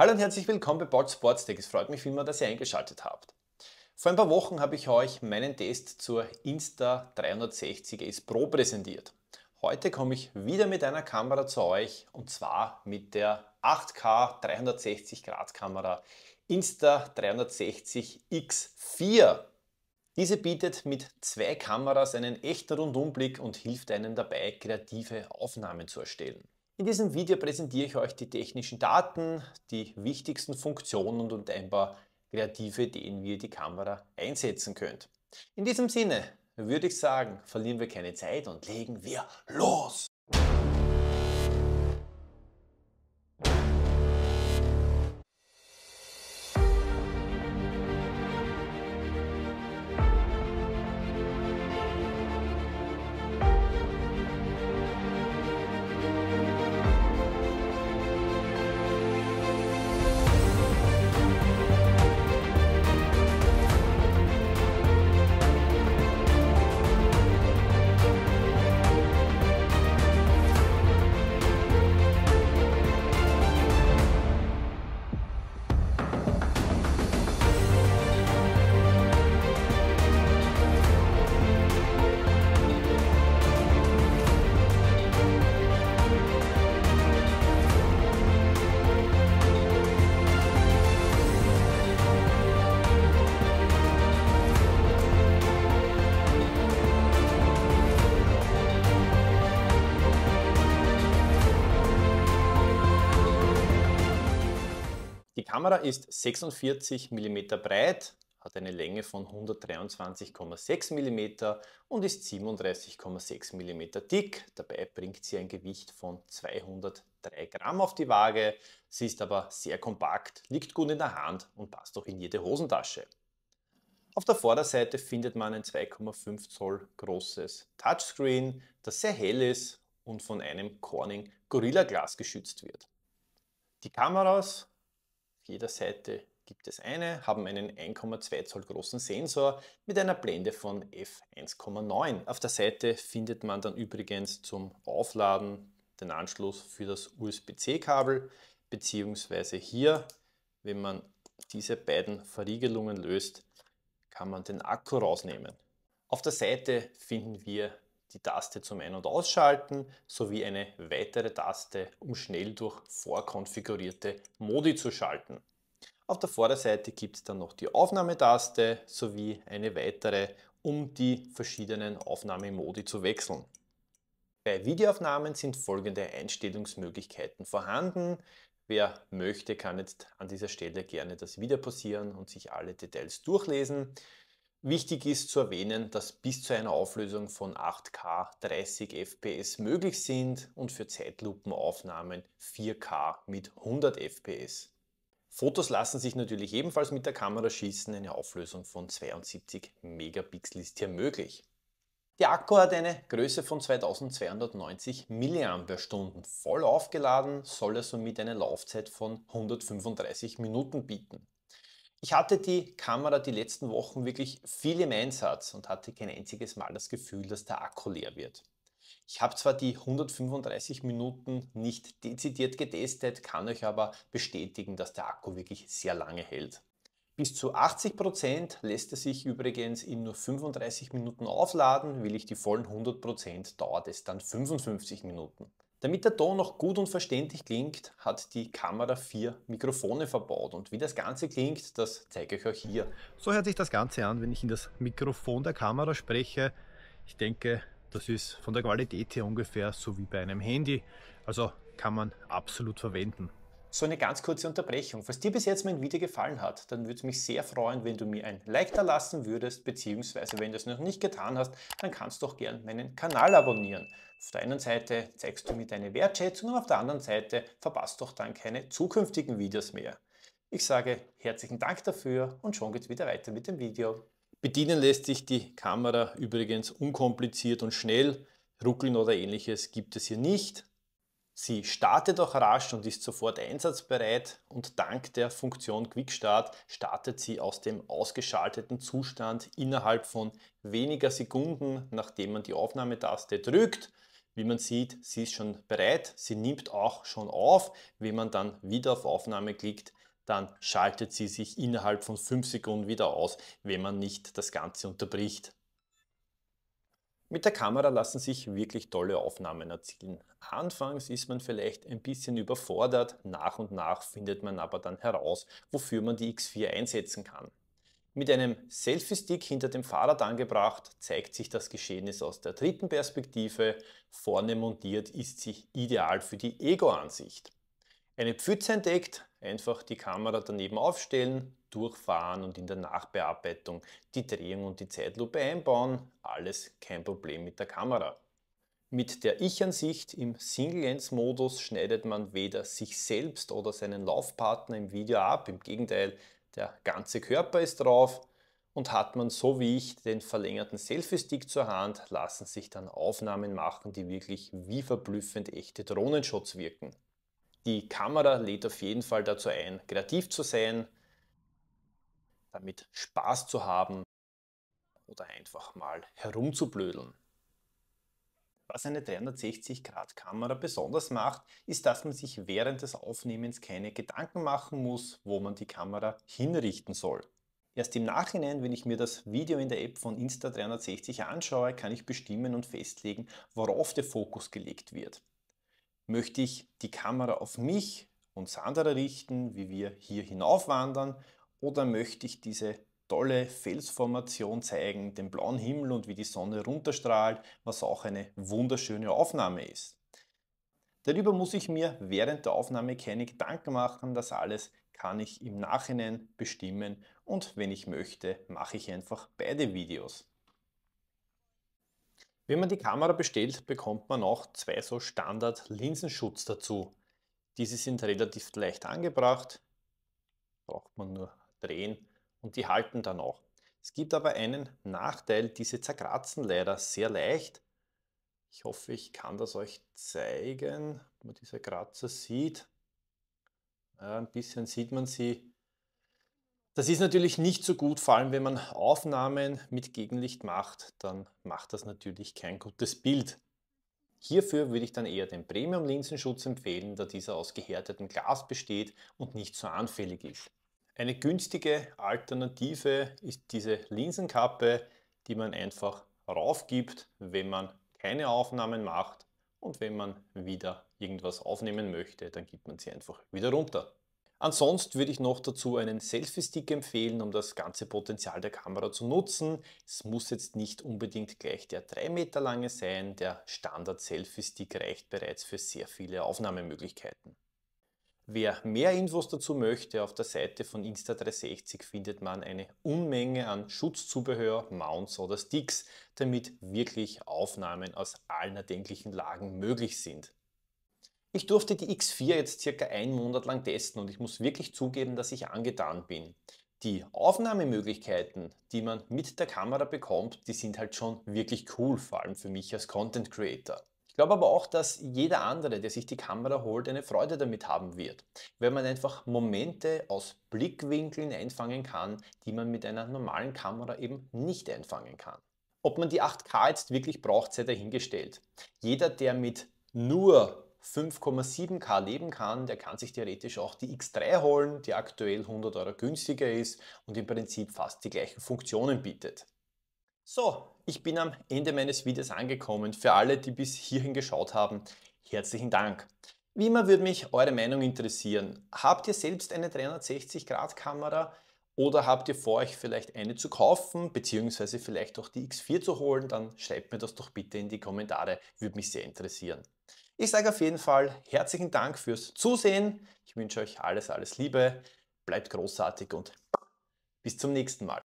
Hallo und herzlich willkommen bei Bald Sports Tech. Es freut mich vielmal, dass ihr eingeschaltet habt. Vor ein paar Wochen habe ich euch meinen Test zur Insta 360 S Pro präsentiert. Heute komme ich wieder mit einer Kamera zu euch und zwar mit der 8K 360 Grad Kamera Insta 360 X4. Diese bietet mit zwei Kameras einen echten Rundumblick und hilft einem dabei, kreative Aufnahmen zu erstellen. In diesem Video präsentiere ich euch die technischen Daten, die wichtigsten Funktionen und ein paar kreative Ideen, wie ihr die Kamera einsetzen könnt. In diesem Sinne würde ich sagen, verlieren wir keine Zeit und legen wir los! Die Kamera ist 46 mm breit, hat eine Länge von 123,6 mm und ist 37,6 mm dick. Dabei bringt sie ein Gewicht von 203 Gramm auf die Waage. Sie ist aber sehr kompakt, liegt gut in der Hand und passt auch in jede Hosentasche. Auf der Vorderseite findet man ein 2,5 Zoll großes Touchscreen, das sehr hell ist und von einem Corning Gorilla Glas geschützt wird. Die Kameras jeder Seite gibt es eine, haben einen 1,2 Zoll großen Sensor mit einer Blende von f1,9. Auf der Seite findet man dann übrigens zum Aufladen den Anschluss für das USB-C-Kabel, beziehungsweise hier, wenn man diese beiden Verriegelungen löst, kann man den Akku rausnehmen. Auf der Seite finden wir die Taste zum Ein- und Ausschalten sowie eine weitere Taste, um schnell durch vorkonfigurierte Modi zu schalten. Auf der Vorderseite gibt es dann noch die Aufnahmetaste sowie eine weitere, um die verschiedenen Aufnahmemodi zu wechseln. Bei Videoaufnahmen sind folgende Einstellungsmöglichkeiten vorhanden. Wer möchte, kann jetzt an dieser Stelle gerne das Video pausieren und sich alle Details durchlesen. Wichtig ist zu erwähnen, dass bis zu einer Auflösung von 8K 30 FPS möglich sind und für Zeitlupenaufnahmen 4K mit 100 FPS. Fotos lassen sich natürlich ebenfalls mit der Kamera schießen, eine Auflösung von 72 Megapixel ist hier möglich. Der Akku hat eine Größe von 2290 mAh. Voll aufgeladen soll er somit eine Laufzeit von 135 Minuten bieten. Ich hatte die Kamera die letzten Wochen wirklich viel im Einsatz und hatte kein einziges Mal das Gefühl, dass der Akku leer wird. Ich habe zwar die 135 Minuten nicht dezidiert getestet, kann euch aber bestätigen, dass der Akku wirklich sehr lange hält. Bis zu 80% Prozent lässt er sich übrigens in nur 35 Minuten aufladen, will ich die vollen 100%, Prozent, dauert es dann 55 Minuten. Damit der Ton noch gut und verständlich klingt, hat die Kamera vier Mikrofone verbaut. Und wie das Ganze klingt, das zeige ich euch hier. So hört sich das Ganze an, wenn ich in das Mikrofon der Kamera spreche. Ich denke, das ist von der Qualität her ungefähr so wie bei einem Handy. Also kann man absolut verwenden. So eine ganz kurze Unterbrechung. Falls dir bis jetzt mein Video gefallen hat, dann würde es mich sehr freuen, wenn du mir ein Like da lassen würdest, beziehungsweise wenn du es noch nicht getan hast, dann kannst du auch gern meinen Kanal abonnieren. Auf der einen Seite zeigst du mir deine Wertschätzung und auf der anderen Seite verpasst doch dann keine zukünftigen Videos mehr. Ich sage herzlichen Dank dafür und schon geht's wieder weiter mit dem Video. Bedienen lässt sich die Kamera übrigens unkompliziert und schnell. Ruckeln oder ähnliches gibt es hier nicht. Sie startet auch rasch und ist sofort einsatzbereit und dank der Funktion Quick Start startet sie aus dem ausgeschalteten Zustand innerhalb von weniger Sekunden, nachdem man die Aufnahmetaste drückt. Wie man sieht, sie ist schon bereit, sie nimmt auch schon auf. Wenn man dann wieder auf Aufnahme klickt, dann schaltet sie sich innerhalb von 5 Sekunden wieder aus, wenn man nicht das Ganze unterbricht. Mit der Kamera lassen sich wirklich tolle Aufnahmen erzielen. Anfangs ist man vielleicht ein bisschen überfordert, nach und nach findet man aber dann heraus, wofür man die X4 einsetzen kann. Mit einem Selfie-Stick hinter dem Fahrrad angebracht, zeigt sich das Geschehnis aus der dritten Perspektive. Vorne montiert ist sie ideal für die Ego-Ansicht. Eine Pfütze entdeckt, einfach die Kamera daneben aufstellen, durchfahren und in der Nachbearbeitung die Drehung und die Zeitlupe einbauen. Alles kein Problem mit der Kamera. Mit der Ich-Ansicht im Single-Lens-Modus schneidet man weder sich selbst oder seinen Laufpartner im Video ab. Im Gegenteil, der ganze Körper ist drauf und hat man so wie ich den verlängerten Selfie-Stick zur Hand, lassen sich dann Aufnahmen machen, die wirklich wie verblüffend echte Drohnenschutz wirken. Die Kamera lädt auf jeden Fall dazu ein, kreativ zu sein, damit Spaß zu haben oder einfach mal herumzublödeln. Was eine 360-Grad-Kamera besonders macht, ist, dass man sich während des Aufnehmens keine Gedanken machen muss, wo man die Kamera hinrichten soll. Erst im Nachhinein, wenn ich mir das Video in der App von Insta360 anschaue, kann ich bestimmen und festlegen, worauf der Fokus gelegt wird möchte ich die Kamera auf mich und Sandra richten, wie wir hier hinaufwandern, oder möchte ich diese tolle Felsformation zeigen, den blauen Himmel und wie die Sonne runterstrahlt, was auch eine wunderschöne Aufnahme ist. Darüber muss ich mir während der Aufnahme keine Gedanken machen, das alles kann ich im Nachhinein bestimmen und wenn ich möchte, mache ich einfach beide Videos. Wenn man die Kamera bestellt, bekommt man auch zwei so Standard-Linsenschutz dazu. Diese sind relativ leicht angebracht, braucht man nur drehen und die halten dann auch. Es gibt aber einen Nachteil, diese zerkratzen leider sehr leicht. Ich hoffe, ich kann das euch zeigen, ob man diese Kratzer sieht. Äh, ein bisschen sieht man sie das ist natürlich nicht so gut, vor allem wenn man Aufnahmen mit Gegenlicht macht, dann macht das natürlich kein gutes Bild. Hierfür würde ich dann eher den Premium-Linsenschutz empfehlen, da dieser aus gehärtetem Glas besteht und nicht so anfällig ist. Eine günstige Alternative ist diese Linsenkappe, die man einfach raufgibt, wenn man keine Aufnahmen macht und wenn man wieder irgendwas aufnehmen möchte, dann gibt man sie einfach wieder runter. Ansonsten würde ich noch dazu einen Selfie-Stick empfehlen, um das ganze Potenzial der Kamera zu nutzen. Es muss jetzt nicht unbedingt gleich der 3 Meter lange sein, der Standard-Selfie-Stick reicht bereits für sehr viele Aufnahmemöglichkeiten. Wer mehr Infos dazu möchte, auf der Seite von Insta360 findet man eine Unmenge an Schutzzubehör, Mounts oder Sticks, damit wirklich Aufnahmen aus allen erdenklichen Lagen möglich sind. Ich durfte die X4 jetzt circa einen Monat lang testen und ich muss wirklich zugeben, dass ich angetan bin. Die Aufnahmemöglichkeiten, die man mit der Kamera bekommt, die sind halt schon wirklich cool, vor allem für mich als Content Creator. Ich glaube aber auch, dass jeder andere, der sich die Kamera holt, eine Freude damit haben wird, weil man einfach Momente aus Blickwinkeln einfangen kann, die man mit einer normalen Kamera eben nicht einfangen kann. Ob man die 8K jetzt wirklich braucht, sei dahingestellt. Jeder, der mit nur 5,7K leben kann, der kann sich theoretisch auch die X3 holen, die aktuell 100 Euro günstiger ist und im Prinzip fast die gleichen Funktionen bietet. So, ich bin am Ende meines Videos angekommen. Für alle, die bis hierhin geschaut haben, herzlichen Dank. Wie immer würde mich eure Meinung interessieren. Habt ihr selbst eine 360-Grad-Kamera? Oder habt ihr vor, euch vielleicht eine zu kaufen, beziehungsweise vielleicht auch die X4 zu holen? Dann schreibt mir das doch bitte in die Kommentare, würde mich sehr interessieren. Ich sage auf jeden Fall herzlichen Dank fürs Zusehen. Ich wünsche euch alles, alles Liebe, bleibt großartig und bis zum nächsten Mal.